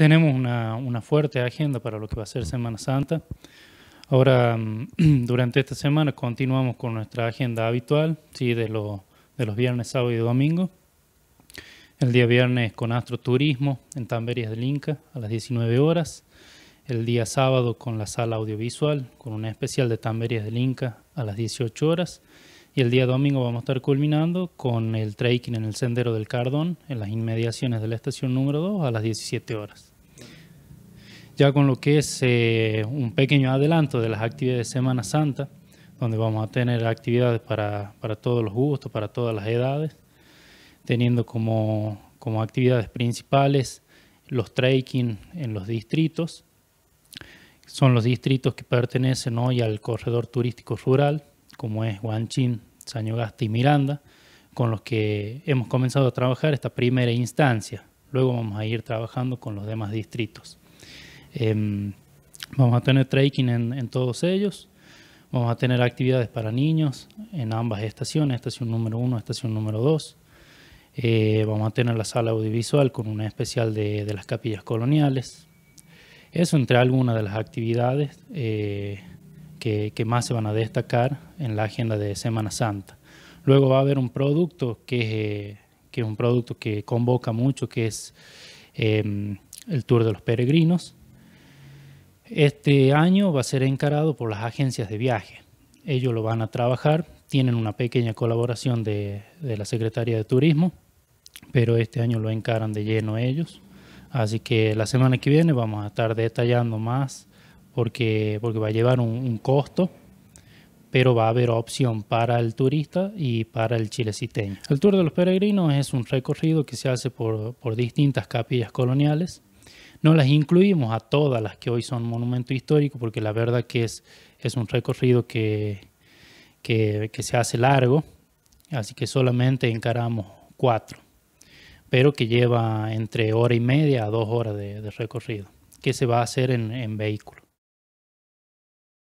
tenemos una, una, fuerte agenda para lo que va a ser Semana Santa. Ahora, mm, durante esta semana continuamos con nuestra agenda habitual, ¿sí? de, de los viernes, sábado y domingo. El día viernes con astroturismo en Tamberias del Inca a las 19 horas. El día sábado con la sala audiovisual, con un especial de Tamberias del Inca a las 18 horas. Y el día domingo vamos a estar culminando con el trekking en el Sendero del Cardón, en las inmediaciones de la estación número 2 a las 17 horas. Ya con lo que es eh, un pequeño adelanto de las actividades de Semana Santa, donde vamos a tener actividades para, para todos los gustos, para todas las edades, teniendo como, como actividades principales los trekking en los distritos. Son los distritos que pertenecen hoy al corredor turístico rural, como es Juan Chin, Sañogasta y Miranda, con los que hemos comenzado a trabajar esta primera instancia. Luego vamos a ir trabajando con los demás distritos. Em, vamos a tener trekking en, todos ellos. Vamos a tener actividades para niños en ambas estaciones, estación número 1, estación número 2. Eh, vamos a tener la sala audiovisual con una especial de, las capillas coloniales. Eso entre algunas de las actividades eh, que, más se van a destacar en la agenda de Semana Santa. Luego va a haber un producto que, es eh, un producto que convoca mucho, que es em, el Tour de los Peregrinos. Este año va a ser encarado por las agencias de viaje. Ellos lo van a trabajar, tienen una pequeña colaboración de, de la Secretaría de Turismo, pero este año lo encaran de lleno ellos. Así que la semana que viene vamos a estar detallando más porque, va a llevar un, costo, pero va a haber opción para el turista y para el chileciteño. El Tour de los Peregrinos es un recorrido que se hace por, distintas capillas coloniales. No las incluimos a todas las que hoy son monumento histórico porque la verdad que es, es un recorrido que, que, se hace largo, así que solamente encaramos cuatro, pero que lleva entre hora y media a dos horas de, recorrido, que se va a hacer en vehículo.